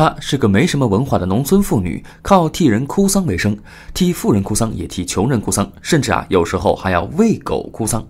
她是个没什么文化的农村妇女，靠替人哭丧为生，替富人哭丧也替穷人哭丧，甚至啊，有时候还要喂狗哭丧。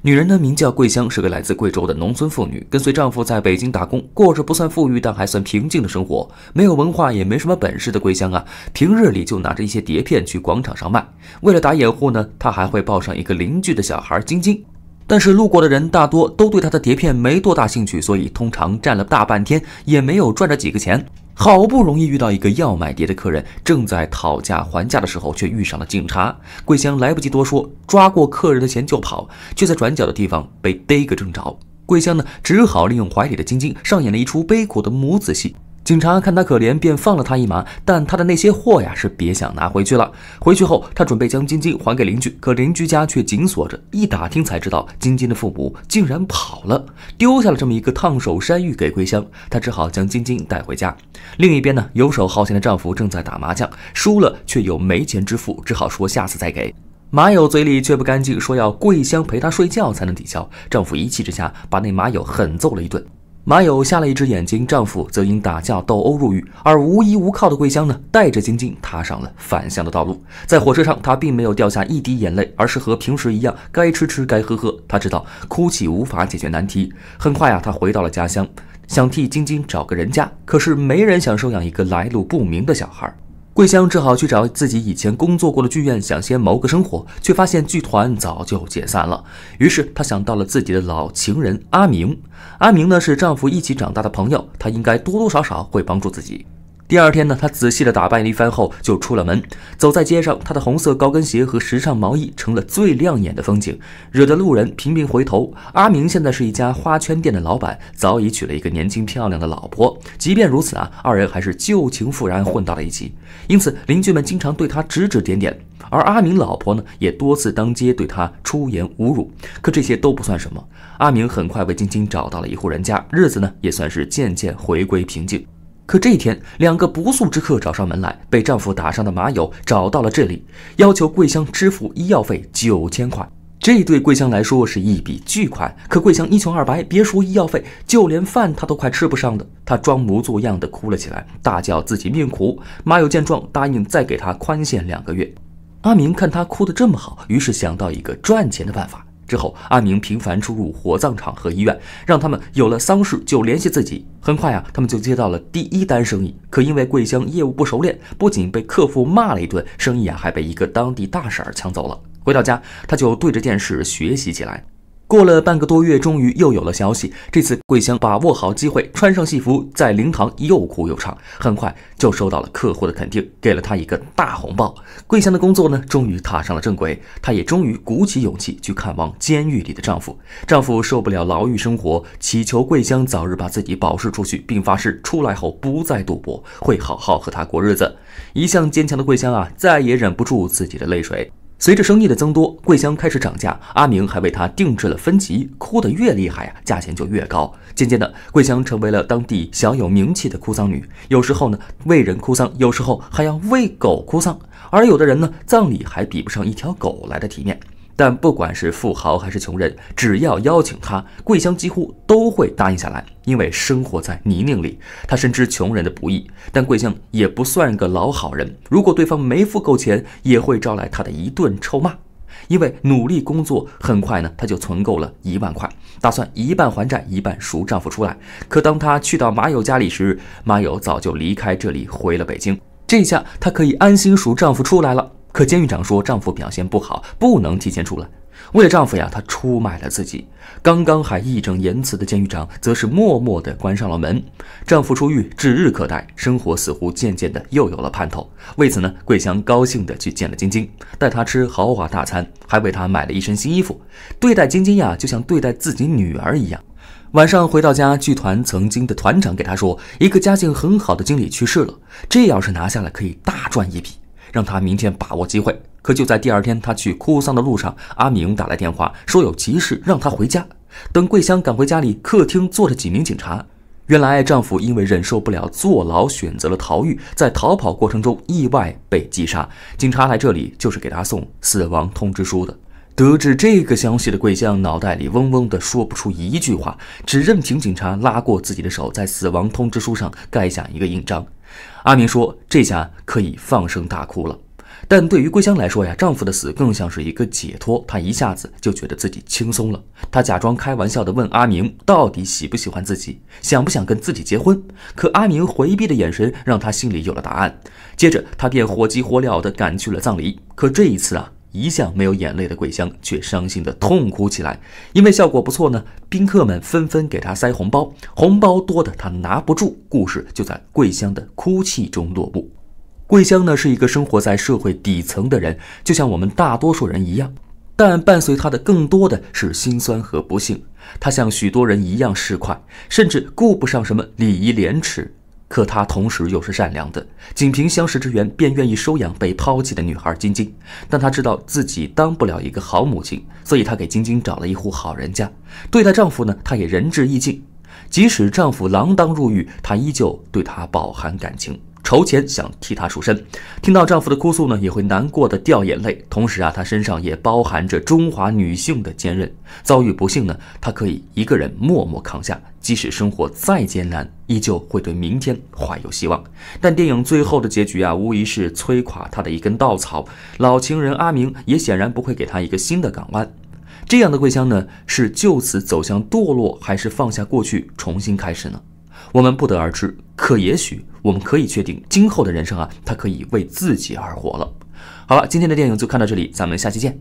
女人呢，名叫桂香，是个来自贵州的农村妇女，跟随丈夫在北京打工，过着不算富裕但还算平静的生活。没有文化也没什么本事的桂香啊，平日里就拿着一些碟片去广场上卖。为了打掩护呢，她还会抱上一个邻居的小孩晶晶。但是路过的人大多都对她的碟片没多大兴趣，所以通常站了大半天也没有赚着几个钱。好不容易遇到一个要买碟的客人，正在讨价还价的时候，却遇上了警察。桂香来不及多说，抓过客人的钱就跑，却在转角的地方被逮个正着。桂香呢，只好利用怀里的晶晶，上演了一出悲苦的母子戏。警察看他可怜，便放了他一马，但他的那些货呀是别想拿回去了。回去后，他准备将晶晶还给邻居，可邻居家却紧锁着。一打听才知道，晶晶的父母竟然跑了，丢下了这么一个烫手山芋给桂香。他只好将晶晶带回家。另一边呢，游手好闲的丈夫正在打麻将，输了却又没钱支付，只好说下次再给。马友嘴里却不干净，说要桂香陪他睡觉才能抵消。丈夫一气之下，把那马友狠揍了一顿。马友瞎了一只眼睛，丈夫则因打架斗殴入狱，而无依无靠的桂香呢，带着晶晶踏上了返乡的道路。在火车上，她并没有掉下一滴眼泪，而是和平时一样，该吃吃，该喝喝。她知道哭泣无法解决难题。很快啊，她回到了家乡，想替晶晶找个人家，可是没人想收养一个来路不明的小孩。桂香只好去找自己以前工作过的剧院，想先谋个生活，却发现剧团早就解散了。于是她想到了自己的老情人阿明。阿明呢是丈夫一起长大的朋友，他应该多多少少会帮助自己。第二天呢，他仔细的打扮了一番后就出了门。走在街上，他的红色高跟鞋和时尚毛衣成了最亮眼的风景，惹得路人频频回头。阿明现在是一家花圈店的老板，早已娶了一个年轻漂亮的老婆。即便如此啊，二人还是旧情复燃，混到了一起。因此，邻居们经常对他指指点点，而阿明老婆呢，也多次当街对他出言侮辱。可这些都不算什么。阿明很快为晶晶找到了一户人家，日子呢，也算是渐渐回归平静。可这一天，两个不速之客找上门来，被丈夫打伤的马友找到了这里，要求桂香支付医药费九千块。这对桂香来说是一笔巨款，可桂香一穷二白，别说医药费，就连饭她都快吃不上的。她装模作样的哭了起来，大叫自己命苦。马友见状，答应再给她宽限两个月。阿明看她哭得这么好，于是想到一个赚钱的办法。之后，阿明频繁出入火葬场和医院，让他们有了丧事就联系自己。很快啊，他们就接到了第一单生意。可因为桂香业务不熟练，不仅被客户骂了一顿，生意啊还被一个当地大婶抢走了。回到家，他就对着电视学习起来。过了半个多月，终于又有了消息。这次桂香把握好机会，穿上戏服，在灵堂又哭又唱，很快就收到了客户的肯定，给了她一个大红包。桂香的工作呢，终于踏上了正轨，她也终于鼓起勇气去看望监狱里的丈夫。丈夫受不了牢狱生活，祈求桂香早日把自己保释出去，并发誓出来后不再赌博，会好好和她过日子。一向坚强的桂香啊，再也忍不住自己的泪水。随着生意的增多，桂香开始涨价。阿明还为她定制了分级，哭得越厉害啊，价钱就越高。渐渐的，桂香成为了当地小有名气的哭丧女。有时候呢，为人哭丧；有时候还要为狗哭丧。而有的人呢，葬礼还比不上一条狗来的体面。但不管是富豪还是穷人，只要邀请他，桂香几乎都会答应下来。因为生活在泥泞里，她深知穷人的不易。但桂香也不算个老好人，如果对方没付够钱，也会招来她的一顿臭骂。因为努力工作，很快呢，她就存够了一万块，打算一半还债，一半赎丈夫出来。可当她去到马友家里时，马友早就离开这里回了北京。这下她可以安心赎丈夫出来了。可监狱长说，丈夫表现不好，不能提前出来。为了丈夫呀，她出卖了自己。刚刚还义正言辞的监狱长，则是默默地关上了门。丈夫出狱指日可待，生活似乎渐渐的又有了盼头。为此呢，桂香高兴的去见了晶晶，带她吃豪华大餐，还为她买了一身新衣服。对待晶晶呀，就像对待自己女儿一样。晚上回到家，剧团曾经的团长给她说，一个家境很好的经理去世了，这要是拿下来，可以大赚一笔。让他明天把握机会。可就在第二天，他去哭丧的路上，阿明打来电话说有急事，让他回家。等桂香赶回家里，客厅坐着几名警察。原来丈夫因为忍受不了坐牢，选择了逃狱，在逃跑过程中意外被击杀。警察来这里就是给他送死亡通知书的。得知这个消息的桂香脑袋里嗡嗡的，说不出一句话，只任凭警察拉过自己的手，在死亡通知书上盖下一个印章。阿明说：“这下可以放声大哭了。”但对于桂香来说呀，丈夫的死更像是一个解脱，她一下子就觉得自己轻松了。她假装开玩笑的问阿明：“到底喜不喜欢自己，想不想跟自己结婚？”可阿明回避的眼神让她心里有了答案。接着，她便火急火燎地赶去了葬礼。可这一次啊。一向没有眼泪的桂香，却伤心的痛哭起来。因为效果不错呢，宾客们纷纷给她塞红包，红包多的她拿不住。故事就在桂香的哭泣中落幕。桂香呢，是一个生活在社会底层的人，就像我们大多数人一样，但伴随她的更多的是心酸和不幸。她像许多人一样市侩，甚至顾不上什么礼仪廉耻。可她同时又是善良的，仅凭相识之缘便愿意收养被抛弃的女孩晶晶。但她知道自己当不了一个好母亲，所以她给晶晶找了一户好人家。对待丈夫呢，她也仁至义尽，即使丈夫锒铛入狱，她依旧对他饱含感情。筹钱想替她赎身，听到丈夫的哭诉呢，也会难过的掉眼泪。同时啊，她身上也包含着中华女性的坚韧。遭遇不幸呢，她可以一个人默默扛下，即使生活再艰难，依旧会对明天怀有希望。但电影最后的结局啊，无疑是摧垮她的一根稻草。老情人阿明也显然不会给她一个新的港湾。这样的桂香呢，是就此走向堕落，还是放下过去重新开始呢？我们不得而知。可也许。我们可以确定，今后的人生啊，他可以为自己而活了。好了，今天的电影就看到这里，咱们下期见。